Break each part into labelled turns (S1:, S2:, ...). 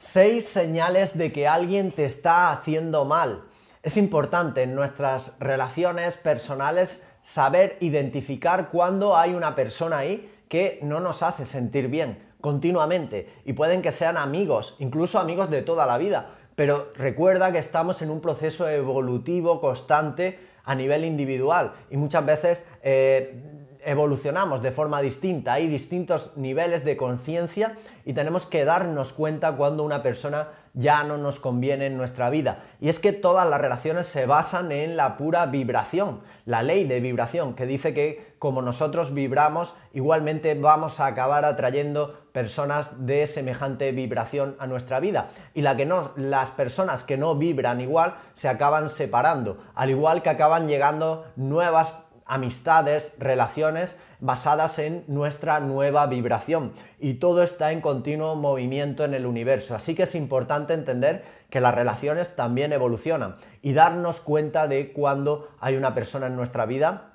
S1: Seis señales de que alguien te está haciendo mal. Es importante en nuestras relaciones personales saber identificar cuando hay una persona ahí que no nos hace sentir bien continuamente y pueden que sean amigos, incluso amigos de toda la vida, pero recuerda que estamos en un proceso evolutivo constante a nivel individual y muchas veces eh, evolucionamos de forma distinta, hay distintos niveles de conciencia y tenemos que darnos cuenta cuando una persona ya no nos conviene en nuestra vida. Y es que todas las relaciones se basan en la pura vibración, la ley de vibración, que dice que como nosotros vibramos, igualmente vamos a acabar atrayendo personas de semejante vibración a nuestra vida. Y la que no, las personas que no vibran igual se acaban separando, al igual que acaban llegando nuevas personas amistades, relaciones basadas en nuestra nueva vibración. Y todo está en continuo movimiento en el universo. Así que es importante entender que las relaciones también evolucionan y darnos cuenta de cuando hay una persona en nuestra vida.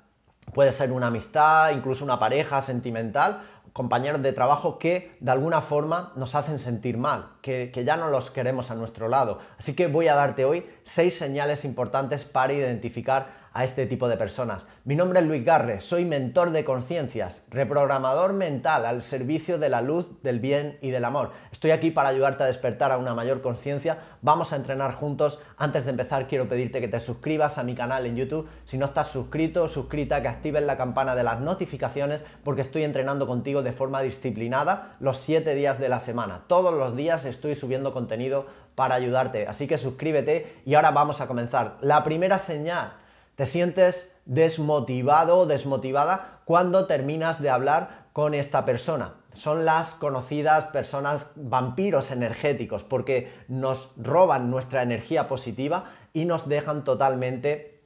S1: Puede ser una amistad, incluso una pareja sentimental compañeros de trabajo que de alguna forma nos hacen sentir mal, que, ya no los queremos a nuestro lado. Así que voy a darte hoy seis señales importantes para identificar a este tipo de personas. Mi nombre es Luis Garre, soy mentor de conciencias, reprogramador mental al servicio de la luz, del bien y del amor. Estoy aquí para ayudarte a despertar a una mayor conciencia. Vamos a entrenar juntos. Antes de empezar, quiero pedirte que te suscribas a mi canal en YouTube. Si no estás suscrito o suscrita, que actives la campana de las notificaciones porque estoy entrenando contigo de forma disciplinada los 7 días de la semana. Todos los días estoy subiendo contenido para ayudarte, así que suscríbete y ahora vamos a comenzar. La primera señal, te sientes desmotivado o desmotivada cuando terminas de hablar con esta persona. Son las conocidas personas vampiros energéticos porque nos roban nuestra energía positiva y nos dejan totalmente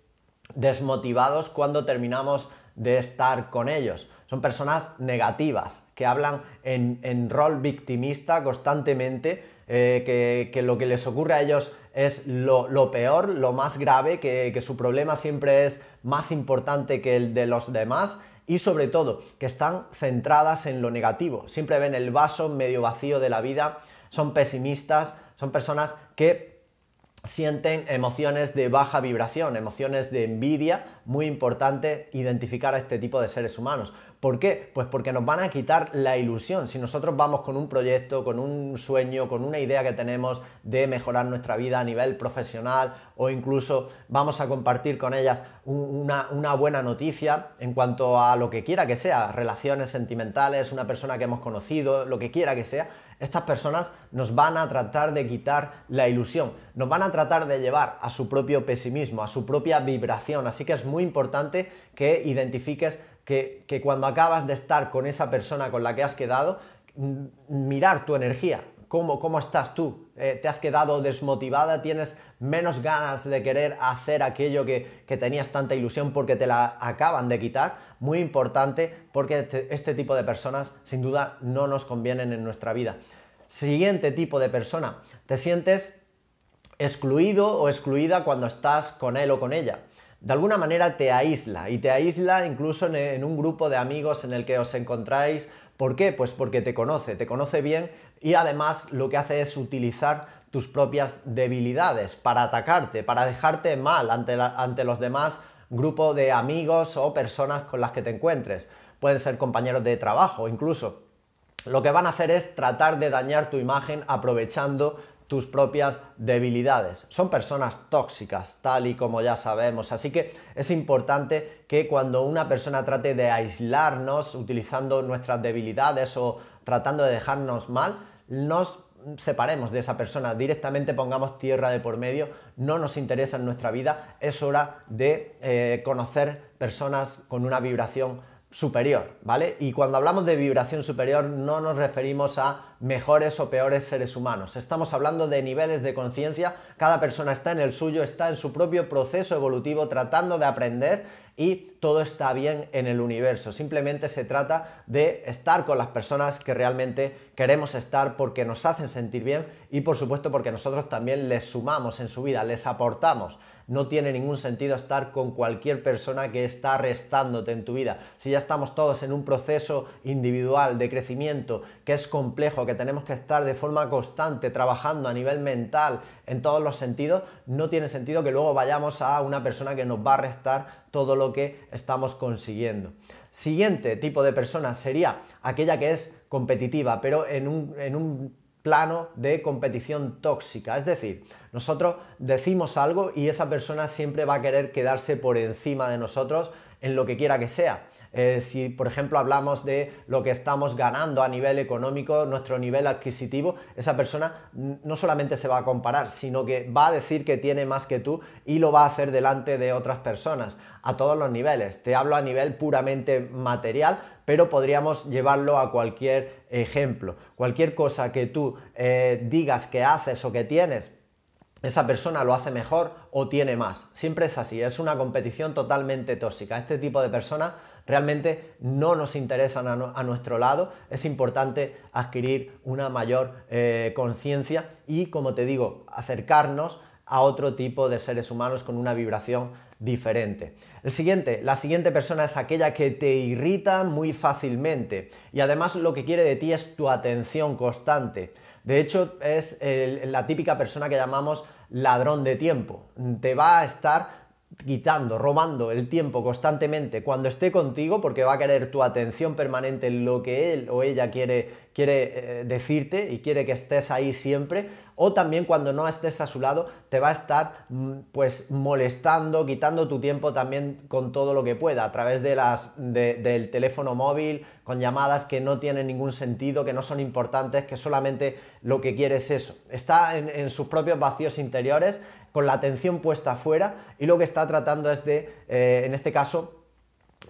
S1: desmotivados cuando terminamos de estar con ellos. Son personas negativas, que hablan en, rol victimista constantemente, eh, que, lo que les ocurre a ellos es lo, peor, lo más grave, que, que su problema siempre es más importante que el de los demás y sobre todo que están centradas en lo negativo. Siempre ven el vaso medio vacío de la vida, son pesimistas, son personas que sienten emociones de baja vibración, emociones de envidia, muy importante identificar a este tipo de seres humanos. ¿Por qué? Pues porque nos van a quitar la ilusión. Si nosotros vamos con un proyecto, con un sueño, con una idea que tenemos de mejorar nuestra vida a nivel profesional o incluso vamos a compartir con ellas una, buena noticia en cuanto a lo que quiera que sea, relaciones sentimentales, una persona que hemos conocido, lo que quiera que sea, estas personas nos van a tratar de quitar la ilusión, nos van a tratar de llevar a su propio pesimismo, a su propia vibración. Así que es muy importante que identifiques que, que cuando acabas de estar con esa persona con la que has quedado, mirar tu energía, ¿Cómo, cómo estás tú? Eh, ¿Te has quedado desmotivada? ¿Tienes menos ganas de querer hacer aquello que, que tenías tanta ilusión porque te la acaban de quitar? Muy importante porque este, este tipo de personas sin duda no nos convienen en nuestra vida. Siguiente tipo de persona, te sientes excluido o excluida cuando estás con él o con ella de alguna manera te aísla y te aísla incluso en, un grupo de amigos en el que os encontráis. ¿Por qué? Pues porque te conoce, te conoce bien y además lo que hace es utilizar tus propias debilidades para atacarte, para dejarte mal ante, ante los demás grupos de amigos o personas con las que te encuentres. Pueden ser compañeros de trabajo incluso. Lo que van a hacer es tratar de dañar tu imagen aprovechando tus propias debilidades. Son personas tóxicas, tal y como ya sabemos, así que es importante que cuando una persona trate de aislarnos utilizando nuestras debilidades o tratando de dejarnos mal, nos separemos de esa persona, directamente pongamos tierra de por medio, no nos interesa en nuestra vida, es hora de eh, conocer personas con una vibración superior, ¿vale? Y cuando hablamos de vibración superior no nos referimos a mejores o peores seres humanos, estamos hablando de niveles de conciencia, cada persona está en el suyo, está en su propio proceso evolutivo tratando de aprender y todo está bien en el universo, simplemente se trata de estar con las personas que realmente queremos estar porque nos hacen sentir bien y por supuesto porque nosotros también les sumamos en su vida, les aportamos no tiene ningún sentido estar con cualquier persona que está restándote en tu vida. Si ya estamos todos en un proceso individual de crecimiento que es complejo, que tenemos que estar de forma constante trabajando a nivel mental, en todos los sentidos, no tiene sentido que luego vayamos a una persona que nos va a restar todo lo que estamos consiguiendo. Siguiente tipo de persona sería aquella que es competitiva, pero en un, en un plano de competición tóxica. Es decir, nosotros decimos algo y esa persona siempre va a querer quedarse por encima de nosotros en lo que quiera que sea. Eh, si por ejemplo hablamos de lo que estamos ganando a nivel económico, nuestro nivel adquisitivo, esa persona no solamente se va a comparar, sino que va a decir que tiene más que tú y lo va a hacer delante de otras personas, a todos los niveles. Te hablo a nivel puramente material, pero podríamos llevarlo a cualquier ejemplo. Cualquier cosa que tú eh, digas que haces o que tienes, esa persona lo hace mejor o tiene más. Siempre es así, es una competición totalmente tóxica. Este tipo de personas realmente no nos interesan a, nuestro lado, es importante adquirir una mayor eh, conciencia y, como te digo, acercarnos a otro tipo de seres humanos con una vibración diferente. El siguiente, la siguiente persona es aquella que te irrita muy fácilmente y además lo que quiere de ti es tu atención constante. De hecho, es la típica persona que llamamos ladrón de tiempo. Te va a estar quitando, robando el tiempo constantemente cuando esté contigo, porque va a querer tu atención permanente en lo que él o ella quiere quiere eh, decirte y quiere que estés ahí siempre, o también cuando no estés a su lado te va a estar mm, pues molestando, quitando tu tiempo también con todo lo que pueda, a través de las, del teléfono móvil, con llamadas que no tienen ningún sentido, que no son importantes, que solamente lo que quiere es eso. Está en, sus propios vacíos interiores, con la atención puesta afuera y lo que está tratando es de, eh, en este caso,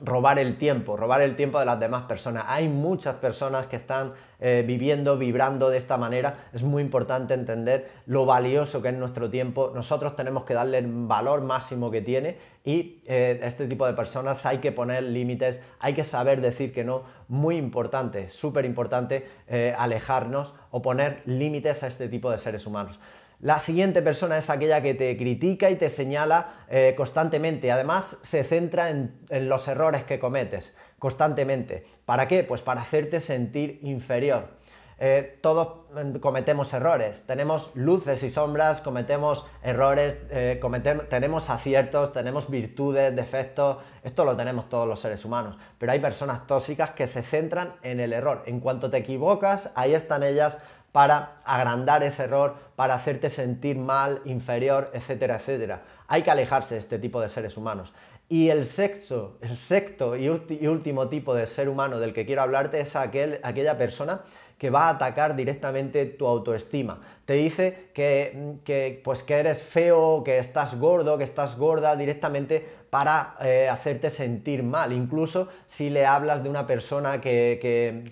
S1: robar el tiempo, robar el tiempo de las demás personas. Hay muchas personas que están eh, viviendo, vibrando de esta manera. Es muy importante entender lo valioso que es nuestro tiempo. Nosotros tenemos que darle el valor máximo que tiene y eh, este tipo de personas hay que poner límites, hay que saber decir que no. Muy importante, súper importante eh, alejarnos o poner límites a este tipo de seres humanos. La siguiente persona es aquella que te critica y te señala eh, constantemente. Además, se centra en, los errores que cometes constantemente. ¿Para qué? Pues para hacerte sentir inferior. Eh, todos mm, cometemos errores, tenemos luces y sombras, cometemos errores, eh, tenemos aciertos, tenemos virtudes, defectos, esto lo tenemos todos los seres humanos, pero hay personas tóxicas que se centran en el error, en cuanto te equivocas, ahí están ellas para agrandar ese error, para hacerte sentir mal, inferior, etcétera, etcétera. Hay que alejarse de este tipo de seres humanos. Y el sexto, el sexto y, último tipo de ser humano del que quiero hablarte es aquella persona que va a atacar directamente tu autoestima. Te dice que, mm, que pues que eres feo, que estás gordo, que estás gorda directamente para eh, hacerte sentir mal. Incluso si le hablas de una persona que,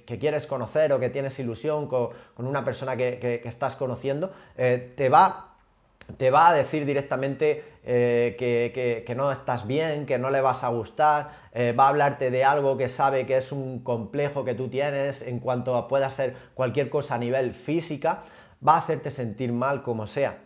S1: que, quieres conocer o que tienes ilusión con, una persona que, que estás conociendo, eh, te va te va a decir directamente eh, que, no estás bien, que no le vas a gustar, eh, va a hablarte de algo que sabe que es un complejo que tú tienes en cuanto a pueda ser cualquier cosa a nivel física, va a hacerte sentir mal como sea.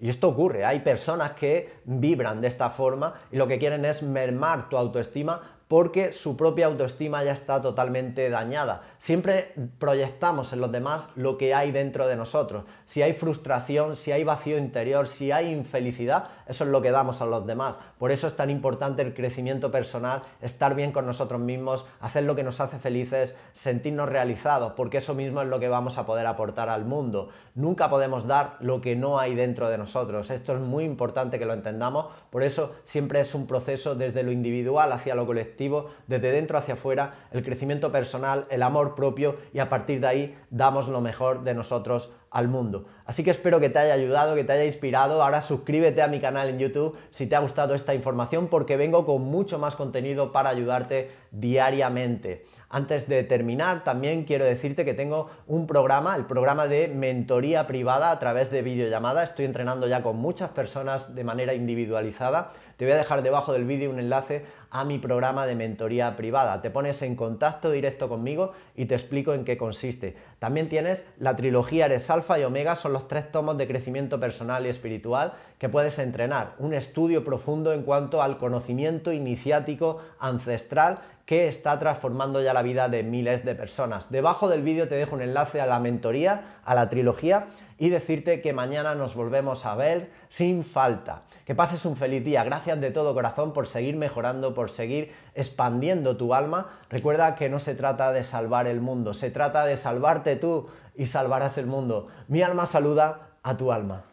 S1: Y esto ocurre, hay personas que vibran de esta forma y lo que quieren es mermar tu autoestima porque su propia autoestima ya está totalmente dañada. Siempre proyectamos en los demás lo que hay dentro de nosotros. Si hay frustración, si hay vacío interior, si hay infelicidad, eso es lo que damos a los demás. Por eso es tan importante el crecimiento personal, estar bien con nosotros mismos, hacer lo que nos hace felices, sentirnos realizados, porque eso mismo es lo que vamos a poder aportar al mundo. Nunca podemos dar lo que no hay dentro de nosotros. Esto es muy importante que lo entendamos, por eso siempre es un proceso desde lo individual hacia lo colectivo desde dentro hacia afuera, el crecimiento personal, el amor propio y a partir de ahí damos lo mejor de nosotros al mundo. Así que espero que te haya ayudado, que te haya inspirado. Ahora suscríbete a mi canal en YouTube si te ha gustado esta información porque vengo con mucho más contenido para ayudarte diariamente. Antes de terminar, también quiero decirte que tengo un programa, el programa de mentoría privada a través de videollamada. Estoy entrenando ya con muchas personas de manera individualizada. Te voy a dejar debajo del vídeo un enlace a mi programa de mentoría privada. Te pones en contacto directo conmigo y te explico en qué consiste. También tienes la trilogía Eres alfa y omega son los tres tomos de crecimiento personal y espiritual que puedes entrenar. Un estudio profundo en cuanto al conocimiento iniciático ancestral que está transformando ya la vida de miles de personas. Debajo del vídeo te dejo un enlace a la mentoría, a la trilogía y decirte que mañana nos volvemos a ver sin falta. Que pases un feliz día. Gracias de todo corazón por seguir mejorando, por seguir expandiendo tu alma. Recuerda que no se trata de salvar el mundo, se trata de salvarte tú y salvarás el mundo. Mi alma saluda a tu alma.